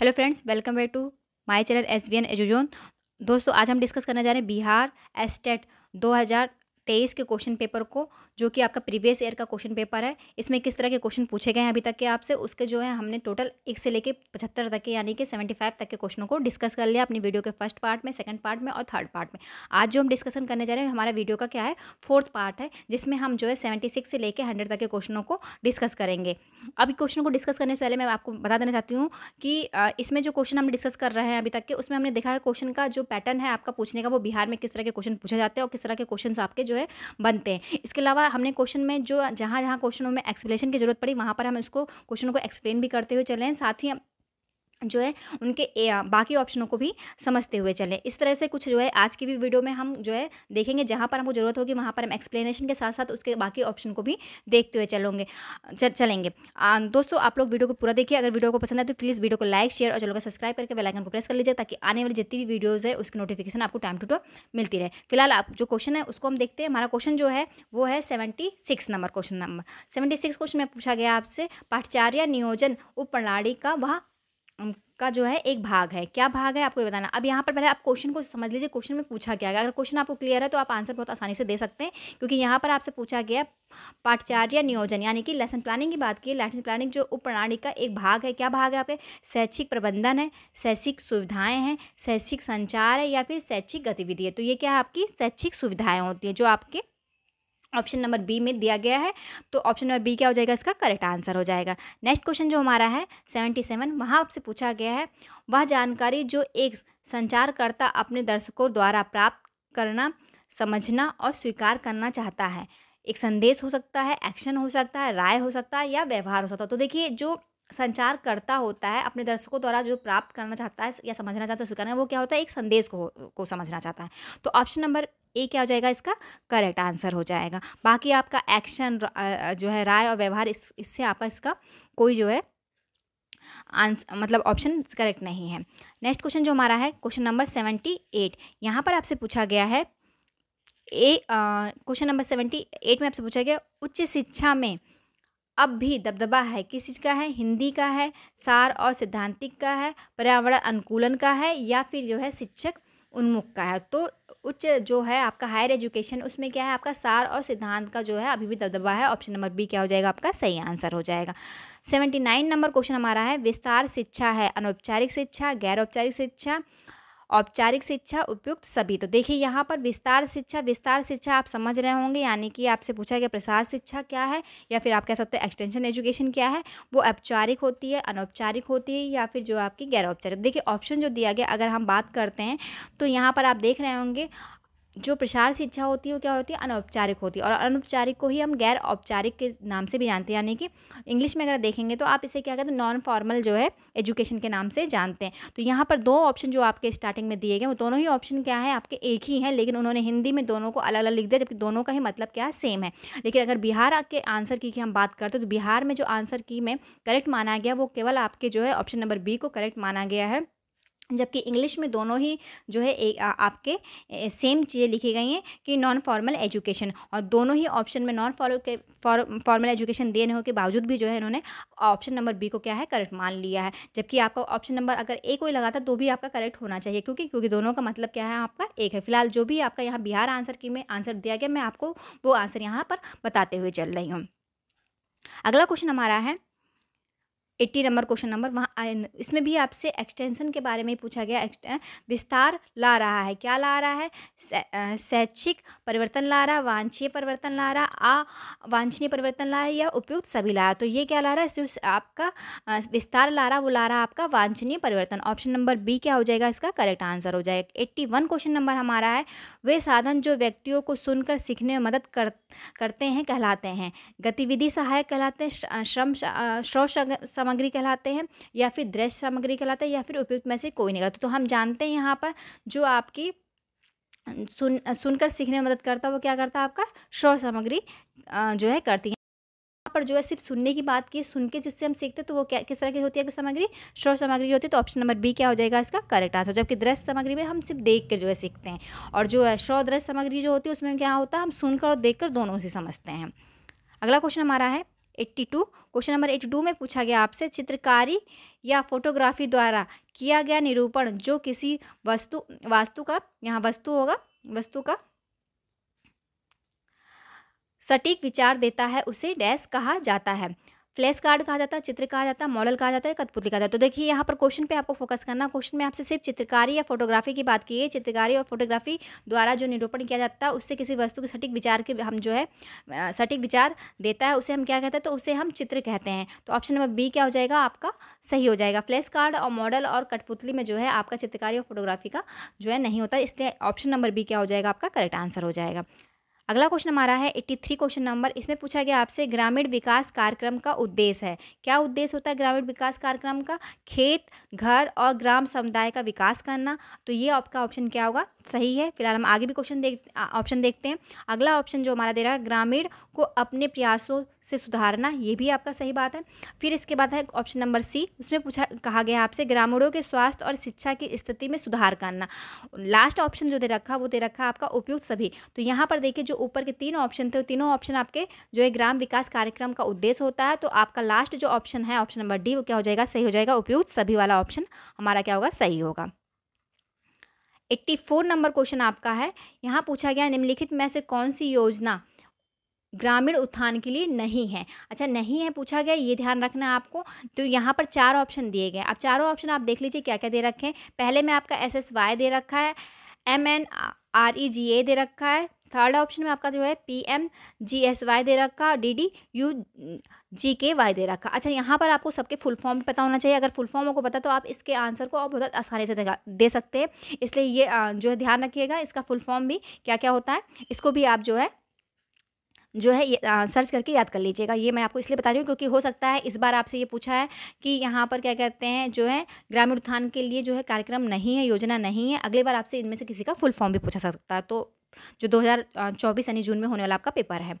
hello friends welcome back to my channel S B N Eduzone दोस्तों आज हम discuss करने जा रहे हैं बिहार एस्टेट तेईस के क्वेश्चन पेपर को जो कि आपका प्रीवियस ईयर का क्वेश्चन पेपर है इसमें किस तरह के क्वेश्चन पूछे गए हैं अभी तक के आपसे उसके जो है हमने टोटल एक से लेके पचहत्तर तक के यानी कि सेवेंटी फाइव तक के क्वेश्चनों को डिस्कस कर लिया अपनी वीडियो के फर्स्ट पार्ट में सेकंड पार्ट में और थर्ड पार्ट में आज जो हम डिस्कसन करने जा रहे हैं हमारा वीडियो का क्या है फोर्थ पार्ट है जिसमें हम जो है सेवेंटी सिक्स से लेकर हंड्रेड तक के क्वेश्चनों को डिस्कस करेंगे अब क्वेश्चन को डिस्कस करने से पहले मैं आपको बता देना चाहती हूँ कि इसमें जो क्वेश्चन हम डिस्कस कर रहे हैं अभी तक के उसमें हमने देखा है क्वेश्चन का जो पैटर्न है आपका पूछने का वो बिहार में किस तरह के क्वेश्चन पूछे जाते हैं और किस तरह के क्वेश्चन आपके जो है बनते हैं इसके अलावा हमने क्वेश्चन में जो जहाँ जहाँ क्वेश्चनों में एक्सप्लेनेशन की जरूरत पड़ी वहाँ पर हम इसको क्वेश्चनों को एक्सप्लेन भी करते हुए चले हैं साथ ही जो है उनके बाकी ऑप्शनों को भी समझते हुए चलें इस तरह से कुछ जो है आज की भी वीडियो में हम जो है देखेंगे जहाँ पर हमको ज़रूरत होगी वहाँ पर हम एक्सप्लेनेशन के साथ साथ उसके बाकी ऑप्शन को भी देखते हुए चलोगे चलेंगे दोस्तों आप लोग वीडियो को पूरा देखिए अगर वीडियो को पसंद है तो प्लीज़ वीडियो को लाइक शेयर और चलो का सब्सक्राइब करके बेलाइकन को प्रेस कर लीजिए ताकि आने वाली जितनी भी वीडियोज़ है उसकी नोटिफिकेशन आपको टाइम टू टाइम मिलती रहे फिलहाल आप जो क्वेश्चन है उसको हम देखते हैं हमारा क्वेश्चन जो है वो है seventy six number question number seventy six question में पूछा गया आपसे पाठचार्य नियोजन उप प्रणाली का वह का जो है एक भाग है क्या भाग है आपको ये बताना अब यहाँ पर पहले आप क्वेश्चन को समझ लीजिए क्वेश्चन में पूछा गया है अगर क्वेश्चन आपको क्लियर है तो आप आंसर बहुत आसानी से दे सकते हैं क्योंकि यहाँ पर आपसे पूछा गया पाठचार या नियोजन यानी कि लेसन प्लानिंग की बात की लेसन प्लानिंग जो उप प्रणाली का एक भाग है क्या भाग है आपके शैक्षिक प्रबंधन है शैक्षिक सुविधाएँ हैं शैक्षिक संचार है या फिर शैक्षिक गतिविधि है तो ये क्या आपकी शैक्षिक सुविधाएँ होती हैं जो आपके ऑप्शन नंबर बी में दिया गया है तो ऑप्शन नंबर बी क्या हो जाएगा इसका करेक्ट आंसर हो जाएगा नेक्स्ट क्वेश्चन जो हमारा है सेवेंटी सेवन वहाँ आपसे पूछा गया है वह जानकारी जो एक संचारकर्ता अपने दर्शकों द्वारा प्राप्त करना समझना और स्वीकार करना चाहता है एक संदेश हो सकता है एक्शन हो सकता है राय हो सकता है या व्यवहार हो सकता है तो देखिए जो संचार करता होता है अपने दर्शकों द्वारा जो प्राप्त करना चाहता है या समझना चाहता है स्वीकार वो क्या होता है एक संदेश को को समझना चाहता है तो ऑप्शन नंबर ए क्या हो जाएगा इसका करेक्ट आंसर हो जाएगा बाकी आपका एक्शन जो है राय और व्यवहार इस इससे आपका इसका कोई जो है आंसर मतलब ऑप्शन करेक्ट नहीं है नेक्स्ट क्वेश्चन जो हमारा है क्वेश्चन नंबर सेवेंटी एट यहाँ पर आपसे पूछा गया है A question number seventy eight में आपसे पूछा गया उच्च शिक्षा में अब भी दबदबा है किस चीज़ का है हिंदी का है सार और सिद्धांतिक का है पर्यावरण अनुकूलन का है या फिर जो है शिक्षक उन्मुख का है तो उच्च जो है आपका हायर एजुकेशन उसमें क्या है आपका सार और सिद्धांत का जो है अभी भी दबदबा है ऑप्शन नंबर बी क्या हो जाएगा आपका सही आंसर हो जाएगा सेवेंटी नाइन नंबर क्वेश्चन हमारा है विस्तार शिक्षा है अनौपचारिक शिक्षा गैर औपचारिक शिक्षा औपचारिक शिक्षा उपयुक्त सभी तो देखिए यहाँ पर विस्तार शिक्षा विस्तार शिक्षा आप समझ रहे होंगे यानी कि आपसे पूछा गया प्रसार शिक्षा क्या है या फिर आप कह सकते हैं एक्सटेंशन एजुकेशन क्या है वो औपचारिक होती है अनौपचारिक होती है या फिर जो आपकी गैर औपचारिक देखिए ऑप्शन जो दिया गया अगर हम बात करते हैं तो यहाँ पर आप देख रहे होंगे जो प्रसार शिक्षा होती है वो क्या होती है अनौपचारिक होती है और अनौपचारिक को ही हम गैर औपचारिक के नाम से भी जानते हैं यानी कि इंग्लिश में अगर देखेंगे तो आप इसे क्या कहते हैं नॉन फॉर्मल जो है एजुकेशन के नाम से जानते हैं तो यहाँ पर दो ऑप्शन जो आपके स्टार्टिंग में दिए गए वो दोनों ही ऑप्शन क्या है आपके एक ही हैं लेकिन उन्होंने हिंदी में दोनों को अलग अलग लिख दिया जबकि दोनों का ही मतलब क्या है सेम है लेकिन अगर बिहार के आंसर की, की हम बात करते हैं तो बिहार में जो आंसर की में करेक्ट माना गया वो केवल आपके जो है ऑप्शन नंबर बी को करेक्ट माना गया है जबकि इंग्लिश में दोनों ही जो है एक आ, आपके ए, सेम चीज़ें लिखी गई हैं कि नॉन फॉर्मल एजुकेशन और दोनों ही ऑप्शन में नॉन फॉलो के फॉर्मल एजुकेशन देने हो के बावजूद भी जो है इन्होंने ऑप्शन नंबर बी को क्या है करेक्ट मान लिया है जबकि आपका ऑप्शन नंबर अगर ए कोई लगा था तो भी आपका करेक्ट होना चाहिए क्योंकि क्योंकि दोनों का मतलब क्या है आपका एक है फिलहाल जो भी आपका यहाँ बिहार आंसर की में आंसर दिया गया मैं आपको वो आंसर यहाँ पर बताते हुए चल रही हूँ अगला क्वेश्चन हमारा है एट्टी नंबर क्वेश्चन नंबर वहाँ इसमें भी आपसे एक्सटेंशन के बारे में पूछा गया विस्तार ला रहा है क्या ला रहा है शैक्षिक परिवर्तन ला रहा वांछनीय परिवर्तन ला रहा आ वांछनीय परिवर्तन ला रहा या उपयुक्त सभी ला रहा तो ये क्या ला रहा है आपका विस्तार ला रहा वो ला रहा आपका वांछनीय परिवर्तन ऑप्शन नंबर बी क्या हो जाएगा इसका करेक्ट आंसर हो जाएगा एट्टी वन क्वेश्चन नंबर हमारा है वे साधन जो व्यक्तियों को सुनकर सीखने में मदद कर करते हैं कहलाते हैं गतिविधि सहायक कहलाते हैं श्रम श्रोश सामग्री कहलाते हैं या फिर दृश्य सामग्री कहलाते हैं या फिर उपयुक्त में से कोई नहीं कहलाता तो हम जानते हैं यहाँ पर जो आपकी सुन सुनकर सीखने में मदद करता है वो क्या करता है आपका श्रव सामग्री जो है करती है यहाँ पर जो है सिर्फ सुनने की बात की सुन के जिससे हम सीखते हैं तो वो क्या किस तरह की होती है सामग्री श्रव सामग्री होती है तो ऑप्शन नंबर बी क्या हो जाएगा इसका करेक्ट आंसर जबकि दृश्य सामग्री में हम सिर्फ देख के जो है सीखते हैं और जो है श्रोत दृश्य सामग्री जो होती है उसमें क्या होता है हम सुनकर और देख दोनों से समझते हैं अगला क्वेश्चन हमारा है eighty two question number eighty two में पूछा गया आपसे चित्रकारी या फोटोग्राफी द्वारा किया गया निरूपण जो किसी वस्तु वास्तु का यहाँ वस्तु होगा वस्तु का सटीक विचार देता है उसे डैश कहा जाता है फ्लैश कार्ड कहा जाता है चित्र कहा जाता है मॉडल कहा जाता है कठपुतली कहा जाता है तो देखिए यहाँ पर क्वेश्चन पे आपको फोकस करना क्वेश्चन में आपसे सिर्फ चित्रकारी या फोटोग्राफी की बात की है चित्रकारी और फोटोग्राफी द्वारा जो निरूपण किया जाता है उससे किसी वस्तु के सटीक विचार के हम जो है सटीक विचार देता है उसे हम क्या कहते हैं तो उसे हम चित्र कहते हैं तो ऑप्शन नंबर बी क्या हो जाएगा आपका सही हो जाएगा फ्लैश कार्ड और मॉडल और कठपुतली में जो है आपका चित्रकारी और फोटोग्राफी का जो है नहीं होता इसलिए ऑप्शन नंबर बी क्या हो जाएगा आपका करेक्ट आंसर हो जाएगा अगला क्वेश्चन हमारा है एट्टी थ्री क्वेश्चन नंबर इसमें पूछा गया आपसे ग्रामीण विकास कार्यक्रम का उद्देश्य है क्या उद्देश्य होता है ग्रामीण विकास कार्यक्रम का खेत घर और ग्राम समुदाय का विकास करना तो ये आपका ऑप्शन क्या होगा सही है फिलहाल हम आगे भी क्वेश्चन देख ऑप्शन देखते हैं अगला ऑप्शन जो हमारा दे रहा है ग्रामीण को अपने प्रयासों से सुधारना ये भी आपका सही बात है फिर इसके बाद है ऑप्शन नंबर सी उसमें पूछा कहा गया आपसे ग्रामीणों के स्वास्थ्य और शिक्षा की स्थिति में सुधार करना लास्ट ऑप्शन जो दे रखा वो दे रखा आपका उपयुक्त सभी तो यहाँ पर देखिए जो ऊपर के तीन ऑप्शन थे तीनों ऑप्शन आपके जो है ग्राम विकास कार्यक्रम का उद्देश्य होता है तो आपका लास्ट जो ऑप्शन है ऑप्शन नंबर डी वो क्या हो जाएगा सही हो जाएगा उपयुक्त सभी वाला ऑप्शन हमारा क्या होगा सही होगा एट्टी फोर नंबर क्वेश्चन आपका है यहाँ पूछा गया निम्नलिखित में से कौन सी योजना ग्रामीण उत्थान के लिए नहीं है अच्छा नहीं है पूछा गया ये ध्यान रखना आपको तो यहाँ पर चार ऑप्शन दिए गए अब चारों ऑप्शन आप देख लीजिए क्या क्या दे रखे हैं पहले में आपका एस एस वाई दे रखा है M N R E G A दे रखा है थर्ड ऑप्शन में आपका जो है P M G S Y दे रखा डी डी यू जी के वाई दे रखा अच्छा यहाँ पर आपको सबके फुल फॉर्म पता होना चाहिए अगर फुल फॉर्म आपको पता तो आप इसके आंसर को आप बहुत आसानी से दे सकते हैं इसलिए ये जो है ध्यान रखिएगा इसका फुल फॉर्म भी क्या क्या होता है इसको भी आप जो है जो है ये आ, सर्च करके याद कर लीजिएगा ये मैं आपको इसलिए बता रही हूँ क्योंकि हो सकता है इस बार आपसे ये पूछा है कि यहाँ पर क्या कहते हैं जो है ग्रामीण उत्थान के लिए जो है कार्यक्रम नहीं है योजना नहीं है अगली बार आपसे इनमें से किसी का फुल फॉर्म भी पूछा सकता है तो जो दो यानी जून में होने वाला आपका पेपर है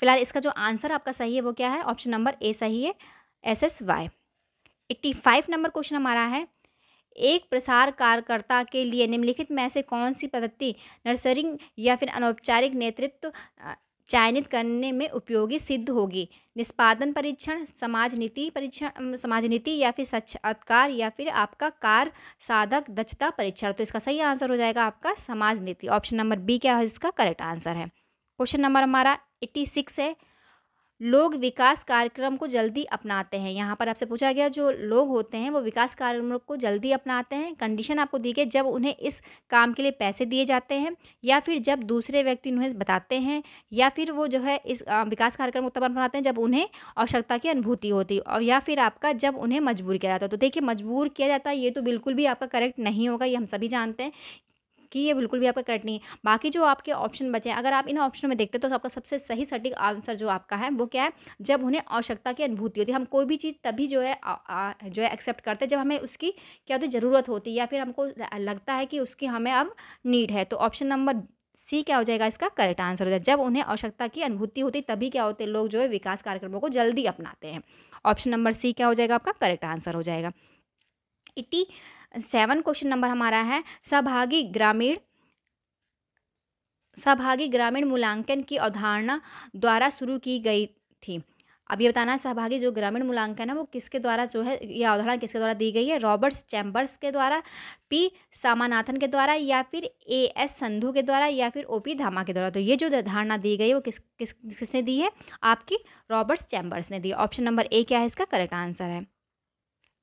फिलहाल इसका जो आंसर आपका सही है वो क्या है ऑप्शन नंबर ए सही है S S Y eighty five number question हमारा है एक प्रसार कार्यकर्ता के लिए निम्नलिखित में से कौन सी पद्धति नर्सरिंग या फिर अनौपचारिक नेतृत्व चयनित करने में उपयोगी सिद्ध होगी निष्पादन परीक्षण समाज नीति परीक्षण समाज नीति या फिर साक्षात्कार या फिर आपका कार साधक दक्षता परीक्षण तो इसका सही आंसर हो जाएगा आपका समाज नीति ऑप्शन नंबर बी क्या है इसका करेक्ट आंसर है क्वेश्चन नंबर हमारा एट्टी सिक्स है लोग विकास कार्यक्रम को जल्दी अपनाते हैं यहाँ पर आपसे पूछा गया जो लोग होते हैं वो विकास कार्यक्रम को जल्दी अपनाते हैं कंडीशन आपको दी गई जब उन्हें इस काम के लिए पैसे दिए जाते हैं या फिर जब दूसरे व्यक्ति उन्हें बताते हैं या फिर वो जो है इस विकास कार्यक्रम को तब अपनाते हैं जब उन्हें आवश्यकता की अनुभूति होती और या फिर आपका जब उन्हें मजबूर किया जाता है तो देखिए मजबूर किया जाता है ये तो बिल्कुल भी आपका करेक्ट नहीं होगा ये हम सभी जानते हैं कि ये बिल्कुल भी आपका करेक्ट नहीं है बाकी जो आपके ऑप्शन बचे हैं अगर आप इन ऑप्शन में देखते तो आपका सबसे सही सटीक आंसर जो आपका है वो क्या है जब उन्हें आवश्यकता की अनुभूति होती है हम कोई भी चीज़ तभी जो है जो है एक्सेप्ट करते हैं जब हमें उसकी क्या होती है ज़रूरत होती है या फिर हमको लगता है कि उसकी हमें अब नीड है तो ऑप्शन नंबर सी क्या हो जाएगा इसका करेक्ट आंसर हो जाएगा जब उन्हें आवश्यकता की अनुभूति होती तभी क्या होते हैं लोग जो है विकास कार्यक्रमों को जल्दी अपनाते हैं ऑप्शन नंबर सी क्या हो जाएगा आपका करेक्ट आंसर हो जाएगा एट्टी सेवन क्वेश्चन नंबर हमारा है सहभागी ग्रामीण सहभागी ग्रामीण मूल्यांकन की अवधारणा द्वारा शुरू की गई थी अब ये बताना है सहभागी जो ग्रामीण मूल्यांकन है वो किसके द्वारा जो है ये अवधारणा किसके द्वारा दी गई है रॉबर्ट्स चैम्बर्स के द्वारा पी सामानाथन के द्वारा या फिर ए एस संधु के द्वारा या फिर ओ पी धामा के द्वारा तो ये जो धारणा दी गई है वो किस किस किसने दी है आपकी रॉबर्ट्स चैम्बर्स ने दी ऑप्शन नंबर ए क्या है इसका करेक्ट आंसर है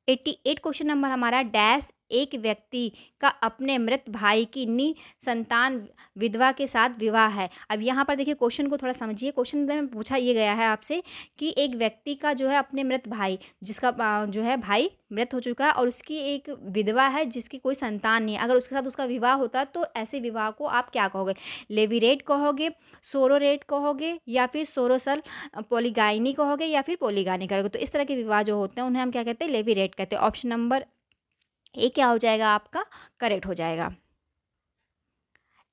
88 क्वेश्चन नंबर हमारा डैश एक व्यक्ति का अपने मृत भाई की नि संतान विधवा के साथ विवाह है अब यहाँ पर देखिए क्वेश्चन को थोड़ा समझिए क्वेश्चन में पूछा ये गया है आपसे कि एक व्यक्ति का जो है अपने मृत भाई जिसका जो है भाई मृत हो चुका है और उसकी एक विधवा है जिसकी कोई संतान नहीं है अगर उसके साथ उसका विवाह होता तो ऐसे विवाह को आप क्या कहोगे लेविरेट कहोगे सोरोट कहोगे या फिर सोरोसल पोलीगाइनी कहोगे या फिर पोलीगानी कहोगे तो इस तरह के विवाह जो होते हैं उन्हें हम क्या कहते हैं लेविरेट कहते हैं ऑप्शन नंबर ये क्या हो जाएगा आपका करेक्ट हो जाएगा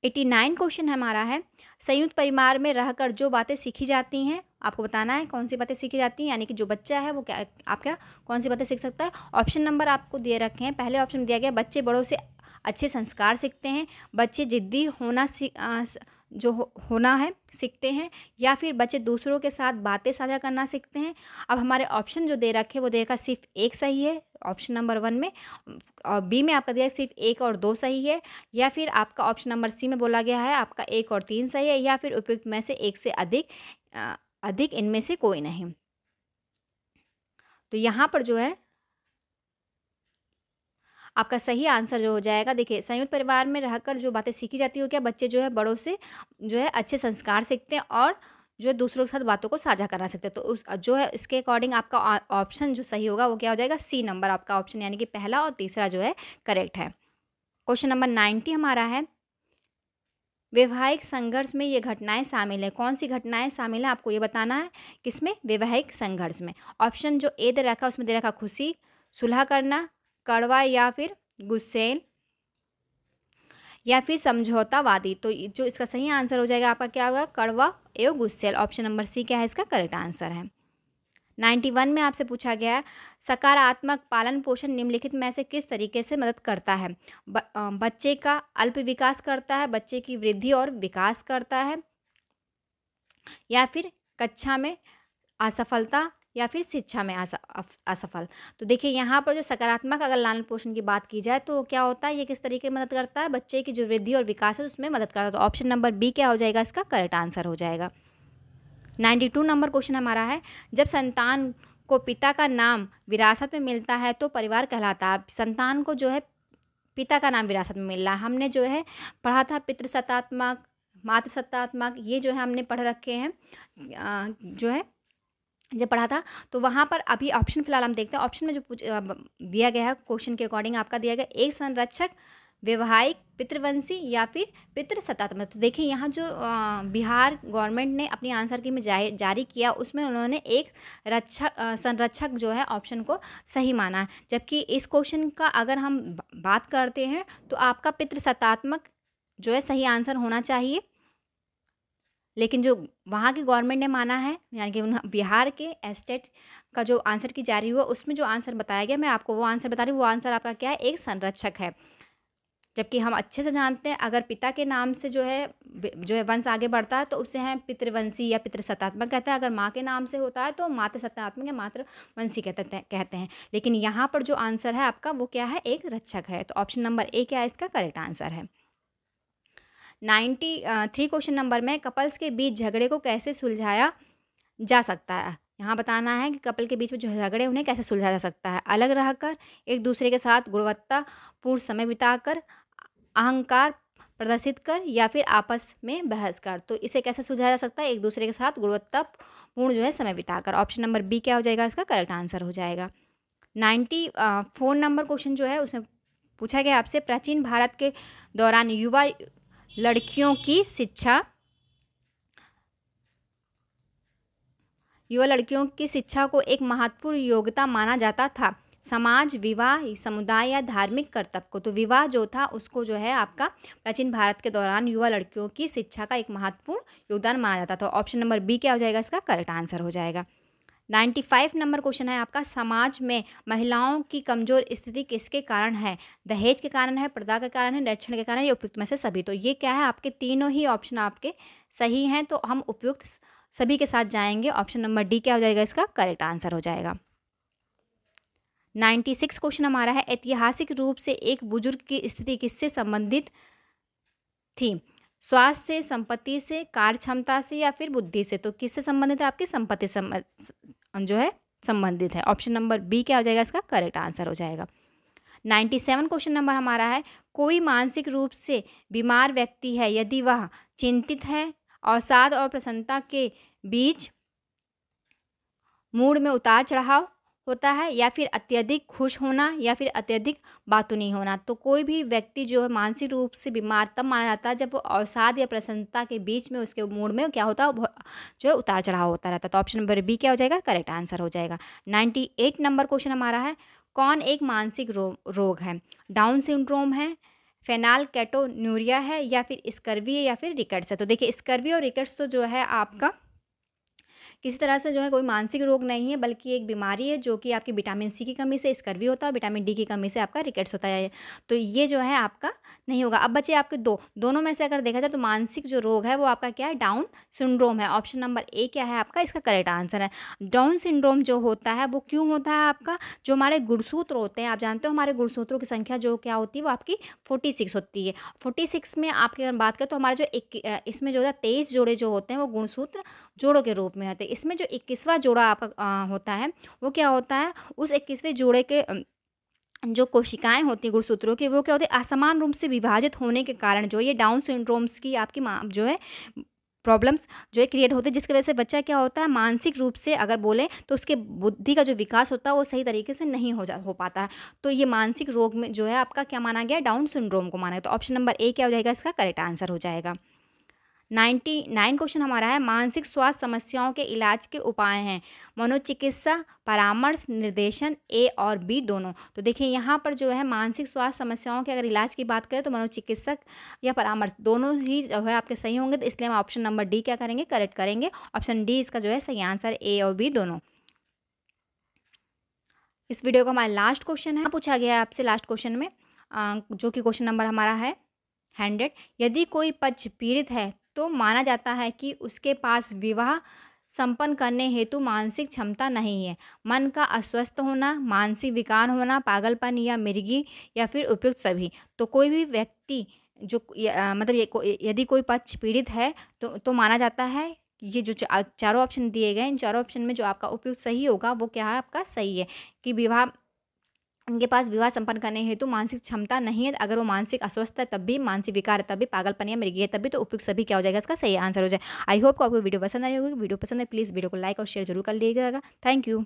एटी नाइन क्वेश्चन हमारा है संयुक्त परिवार में रहकर जो बातें सीखी जाती हैं आपको बताना है कौन सी बातें सीखी जाती हैं यानी कि जो बच्चा है वो क्या आप क्या कौन सी बातें सीख सकता है ऑप्शन नंबर आपको दिए रखे हैं पहले ऑप्शन दिया गया बच्चे बड़ों से अच्छे संस्कार सीखते हैं बच्चे जिद्दी होना जो हो, होना है सीखते हैं या फिर बच्चे दूसरों के साथ बातें साझा करना सीखते हैं अब हमारे ऑप्शन जो दे रखे वो दे रखा सिर्फ एक सही है ऑप्शन नंबर वन में और बी में आपका दिया सिर्फ एक और दो सही है या फिर आपका ऑप्शन नंबर सी में बोला गया है आपका एक और तीन सही है या फिर उपयुक्त में से एक से अधिक अधिक इनमें से कोई नहीं तो यहाँ पर जो है आपका सही आंसर जो हो जाएगा देखिए संयुक्त परिवार में रहकर जो बातें सीखी जाती हो क्या बच्चे जो है बड़ों से जो है अच्छे संस्कार सीखते हैं और जो है दूसरों के साथ बातों को साझा करा सकते हैं तो उस जो है इसके अकॉर्डिंग आपका ऑप्शन जो सही होगा वो क्या हो जाएगा सी नंबर आपका ऑप्शन यानी कि पहला और तीसरा जो है करेक्ट है क्वेश्चन नंबर नाइन्टी हमारा है वैवाहिक संघर्ष में ये घटनाएं शामिल हैं कौन सी घटनाएं शामिल हैं आपको ये बताना है किसमें वैवाहिक संघर्ष में ऑप्शन जो ए दे रखा है उसमें दे रखा खुशी सुलह करना कड़वा या फिर गुस्सेल या फिर समझौतावादी तो जो इसका सही आंसर हो जाएगा आपका क्या होगा कड़वा एओगुस्सेल ऑप्शन नंबर सी क्या है इसका करेक्ट आंसर है नाइन्टी वन में आपसे पूछा गया है सकारात्मक पालन पोषण निम्नलिखित में से किस तरीके से मदद करता है ब, बच्चे का अल्प विकास करता है बच्चे की वृद्धि और विकास करता है या फिर कक्षा में असफलता या फिर शिक्षा में असफल तो देखिए यहाँ पर जो सकारात्मक अगर लालन पोषण की बात की जाए तो क्या होता है ये किस तरीके मदद करता है बच्चे की जो वृद्धि और विकास है उसमें मदद करता है तो ऑप्शन नंबर बी क्या हो जाएगा इसका करेक्ट आंसर हो जाएगा नाइन्टी टू नंबर क्वेश्चन हमारा है जब संतान को पिता का नाम विरासत में मिलता है तो परिवार कहलाता है संतान को जो है पिता का नाम विरासत में मिल रहा है हमने जो है पढ़ा था पितृसत्तात्मक मातृसत्तात्मक ये जो है हमने पढ़ रखे हैं जो है जब पढ़ा था तो वहाँ पर अभी ऑप्शन फिलहाल हम देखते हैं ऑप्शन में जो पूछ दिया गया है क्वेश्चन के अकॉर्डिंग आपका दिया गया एक संरक्षक व्यवहारिक पितृवंशी या फिर पितृ तो, तो देखिए यहाँ जो आ, बिहार गवर्नमेंट ने अपनी आंसर की में जारी किया उसमें उन्होंने एक रक्षक संरक्षक जो है ऑप्शन को सही माना है जबकि इस क्वेश्चन का अगर हम बात करते हैं तो आपका पितृ जो है सही आंसर होना चाहिए लेकिन जो वहाँ की गवर्नमेंट ने माना है यानी कि उन बिहार के एस्टेट का जो आंसर की जारी हुआ उसमें जो आंसर बताया गया मैं आपको वो आंसर बता रही हूँ वो आंसर आपका क्या है एक संरक्षक है जबकि हम अच्छे से जानते हैं अगर पिता के नाम से जो है जो है वंश आगे बढ़ता है तो उसे हैं पितृवंशी या पितृसत्तात्मक कहते हैं अगर माँ के नाम से होता है तो मातृ सत्तात्मक या मातृवंशी कहते हैं कहते हैं लेकिन यहाँ पर जो आंसर है आपका वो क्या है एक रक्षक है तो ऑप्शन नंबर ए क्या है इसका करेक्ट आंसर है नाइन्टी थ्री क्वेश्चन नंबर में कपल्स के बीच झगड़े को कैसे सुलझाया जा सकता है यहाँ बताना है कि कपल के बीच में जो झगड़े उन्हें कैसे सुलझा जा सकता है अलग रहकर एक दूसरे के साथ गुणवत्ता पूर्ण समय बिताकर अहंकार प्रदर्शित कर या फिर आपस में बहस कर तो इसे कैसे सुलझाया जा सकता है एक दूसरे के साथ गुणवत्तापूर्ण जो है समय बिताकर ऑप्शन नंबर बी क्या हो जाएगा इसका करेक्ट आंसर हो जाएगा नाइन्टी फोन नंबर क्वेश्चन जो है उसमें पूछा गया आपसे प्राचीन भारत के दौरान युवा लड़कियों की शिक्षा युवा लड़कियों की शिक्षा को एक महत्वपूर्ण योग्यता माना जाता था समाज विवाह समुदाय या धार्मिक कर्तव्य को तो विवाह जो था उसको जो है आपका प्राचीन भारत के दौरान युवा लड़कियों की शिक्षा का एक महत्वपूर्ण योगदान माना जाता था ऑप्शन नंबर बी क्या हो जाएगा इसका करेक्ट आंसर हो जाएगा नाइन्टी फाइव नंबर क्वेश्चन है आपका समाज में महिलाओं की कमजोर स्थिति किसके कारण है दहेज के कारण है पर्दा के कारण है निरक्षण के कारण या उपयुक्त में से सभी तो ये क्या है आपके तीनों ही ऑप्शन आपके सही हैं तो हम उपयुक्त सभी के साथ जाएंगे ऑप्शन नंबर डी क्या हो जाएगा इसका करेक्ट आंसर हो जाएगा नाइन्टी सिक्स क्वेश्चन हमारा है ऐतिहासिक रूप से एक बुजुर्ग की स्थिति किससे संबंधित थी स्वास्थ्य से संपत्ति से कार्य क्षमता से या फिर बुद्धि से तो किससे संबंधित है आपकी संपत्ति जो है संबंधित है ऑप्शन नंबर बी क्या हो जाएगा इसका करेक्ट आंसर हो जाएगा नाइन्टी सेवन क्वेश्चन नंबर हमारा है कोई मानसिक रूप से बीमार व्यक्ति है यदि वह चिंतित है अवसाद और, और प्रसन्नता के बीच मूड में उतार चढ़ाव होता है या फिर अत्यधिक खुश होना या फिर अत्यधिक बातूनी होना तो कोई भी व्यक्ति जो है मानसिक रूप से बीमार तब माना जाता है जब वो अवसाद या प्रसन्नता के बीच में उसके मूड में क्या होता है जो है उतार चढ़ाव होता रहता है तो ऑप्शन नंबर बी क्या हो जाएगा करेक्ट आंसर हो जाएगा नाइन्टी एट नंबर क्वेश्चन हमारा है कौन एक मानसिक रो, रोग है डाउन सिंड्रोम है फेनाल कैटोन्यूरिया है या फिर स्कर्वी है या फिर रिकट्स है तो देखिए स्कर्वी और रिकट्स तो जो है आपका किसी तरह से जो है कोई मानसिक रोग नहीं है बल्कि एक बीमारी है जो कि आपकी विटामिन सी की कमी से स्कर्वी होता है विटामिन डी की कमी से आपका रिकेट्स होता है तो ये जो है आपका नहीं होगा अब बचे आपके दो दोनों में से अगर देखा जाए तो मानसिक जो रोग है वो आपका क्या है डाउन सिंड्रोम है ऑप्शन नंबर ए क्या है आपका इसका करेक्ट आंसर है डाउन सिंड्रोम जो होता है वो क्यों होता है आपका जो हमारे गुणसूत्र होते हैं आप जानते हो हमारे गुणसूत्रों की संख्या जो क्या होती है वो आपकी फोर्टी सिक्स होती है फोर्टी सिक्स में आपकी अगर बात करें तो हमारे जो इसमें जो होता है तेईस जोड़े जो होते हैं वो गुणसूत्र जोड़ों के रूप में होते हैं इसमें जो इक्कीसवा जोड़ा आपका होता है वो क्या होता है उस इक्कीसवें जोड़े के जो कोशिकाएं होती हैं गुणसूत्रों की वो क्या होती है असमान रूप से विभाजित होने के कारण जो ये डाउन सिंड्रोम्स की आपकी जो है प्रॉब्लम्स जो है क्रिएट होते हैं जिसकी वजह से बच्चा क्या होता है मानसिक रूप से अगर बोले तो उसके बुद्धि का जो विकास होता है वो सही तरीके से नहीं हो जा हो पाता है तो ये मानसिक रोग में जो है आपका क्या माना गया डाउन सिंड्रोम को माना गया तो ऑप्शन नंबर ए क्या हो जाएगा इसका करेक्ट आंसर हो जाएगा नाइन्टी नाइन क्वेश्चन हमारा है मानसिक स्वास्थ्य समस्याओं के इलाज के उपाय हैं मनोचिकित्सा परामर्श निर्देशन ए और बी दोनों तो देखिए यहाँ पर जो है मानसिक स्वास्थ्य समस्याओं के अगर इलाज की बात करें तो मनोचिकित्सक या परामर्श दोनों ही जो है आपके सही होंगे तो इसलिए हम ऑप्शन नंबर डी क्या करेंगे करेक्ट करेंगे ऑप्शन डी इसका जो है सही आंसर ए और बी दोनों इस वीडियो का हमारा लास्ट क्वेश्चन है पूछा गया है आपसे लास्ट क्वेश्चन में जो कि क्वेश्चन नंबर हमारा है हंड्रेड यदि कोई पक्ष पीड़ित है तो माना जाता है कि उसके पास विवाह संपन्न करने हेतु मानसिक क्षमता नहीं है मन का अस्वस्थ होना मानसिक विकार होना पागलपन या मिर्गी या फिर उपयुक्त सभी तो कोई भी व्यक्ति जो मतलब ये यदि कोई पक्ष पीड़ित है तो तो माना जाता है ये जो चारों ऑप्शन दिए गए इन चारों ऑप्शन में जो आपका उपयुक्त सही होगा वो क्या है आपका सही है कि विवाह उनके पास विवाह संपन्न करने हेतु मानसिक क्षमता नहीं है अगर वो मानसिक अस्वस्थ है तब भी मानसिक विकार है तब भी पागलपन या मृगी है तब भी तो उपयुक्त सभी क्या हो जाएगा इसका सही आंसर हो जाए आई होप को आपको वीडियो पसंद आई होगी वीडियो पसंद है प्लीज़ वीडियो को लाइक और शेयर जरूर कर लीजिएगा थैंक यू